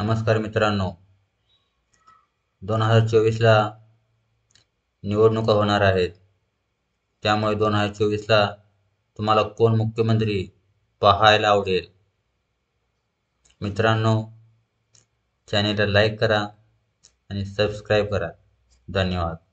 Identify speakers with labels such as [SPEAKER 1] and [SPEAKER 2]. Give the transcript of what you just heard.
[SPEAKER 1] नमस्कार मित्रांनो दोन हजार चोवीसला निवडणुका होणार आहेत त्यामुळे दोन हजार चोवीसला तुम्हाला कोण मुख्यमंत्री पाहायला आवडेल मित्रांनो चॅनेलला लाईक करा आणि सबस्क्राईब करा धन्यवाद